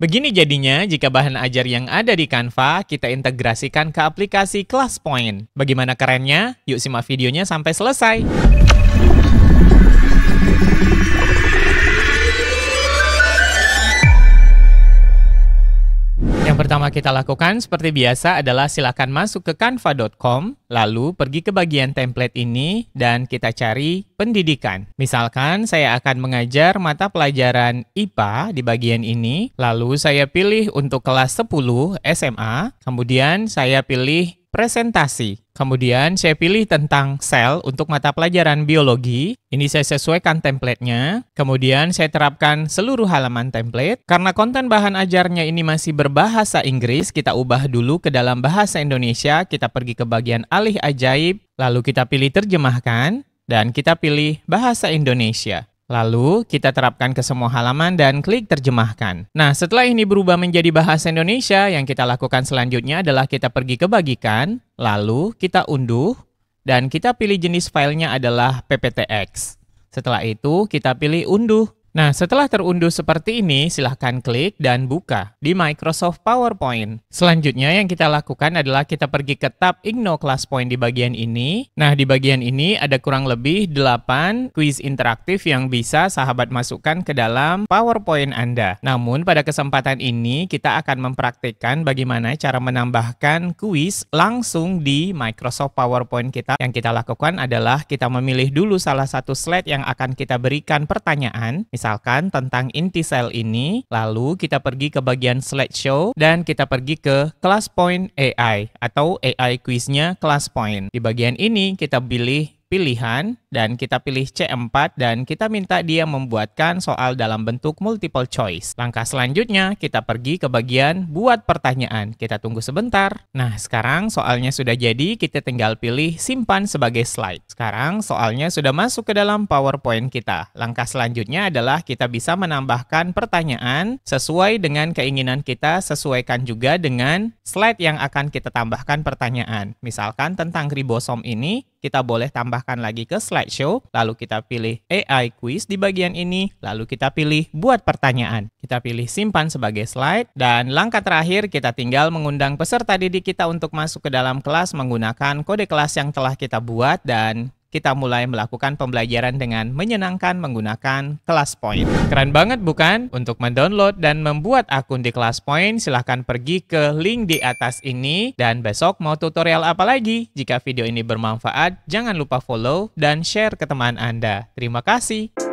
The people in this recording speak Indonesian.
Begini jadinya jika bahan ajar yang ada di Canva kita integrasikan ke aplikasi ClassPoint. Bagaimana kerennya? Yuk simak videonya sampai selesai. pertama kita lakukan seperti biasa adalah silakan masuk ke canva.com, lalu pergi ke bagian template ini dan kita cari pendidikan. Misalkan saya akan mengajar mata pelajaran IPA di bagian ini, lalu saya pilih untuk kelas 10 SMA, kemudian saya pilih presentasi. Kemudian saya pilih tentang sel untuk mata pelajaran biologi. Ini saya sesuaikan templatenya. Kemudian saya terapkan seluruh halaman template. Karena konten bahan ajarnya ini masih berbahasa Inggris, kita ubah dulu ke dalam bahasa Indonesia. Kita pergi ke bagian alih ajaib, lalu kita pilih terjemahkan, dan kita pilih bahasa Indonesia. Lalu, kita terapkan ke semua halaman dan klik terjemahkan. Nah, setelah ini berubah menjadi bahasa Indonesia, yang kita lakukan selanjutnya adalah kita pergi ke bagikan, lalu kita unduh, dan kita pilih jenis filenya adalah PPTX. Setelah itu, kita pilih unduh. Nah, setelah terunduh seperti ini, silahkan klik dan buka di Microsoft PowerPoint. Selanjutnya yang kita lakukan adalah kita pergi ke tab Igno Class Point di bagian ini. Nah, di bagian ini ada kurang lebih 8 kuis interaktif yang bisa sahabat masukkan ke dalam PowerPoint Anda. Namun, pada kesempatan ini kita akan mempraktikkan bagaimana cara menambahkan kuis langsung di Microsoft PowerPoint kita. Yang kita lakukan adalah kita memilih dulu salah satu slide yang akan kita berikan pertanyaan. Misalkan tentang inti sel ini, lalu kita pergi ke bagian slideshow dan kita pergi ke class point AI atau AI quiznya class point. Di bagian ini kita pilih pilihan dan kita pilih C4 dan kita minta dia membuatkan soal dalam bentuk multiple choice. Langkah selanjutnya kita pergi ke bagian buat pertanyaan. Kita tunggu sebentar. Nah, sekarang soalnya sudah jadi, kita tinggal pilih simpan sebagai slide. Sekarang soalnya sudah masuk ke dalam PowerPoint kita. Langkah selanjutnya adalah kita bisa menambahkan pertanyaan sesuai dengan keinginan kita, sesuaikan juga dengan slide yang akan kita tambahkan pertanyaan. Misalkan tentang ribosom ini, kita boleh tambahkan lagi ke slideshow, lalu kita pilih AI quiz di bagian ini, lalu kita pilih buat pertanyaan. Kita pilih simpan sebagai slide, dan langkah terakhir kita tinggal mengundang peserta didik kita untuk masuk ke dalam kelas menggunakan kode kelas yang telah kita buat dan kita mulai melakukan pembelajaran dengan menyenangkan menggunakan kelas point. Keren banget bukan? Untuk mendownload dan membuat akun di kelas point, silahkan pergi ke link di atas ini. Dan besok mau tutorial apa lagi? Jika video ini bermanfaat, jangan lupa follow dan share ke teman Anda. Terima kasih.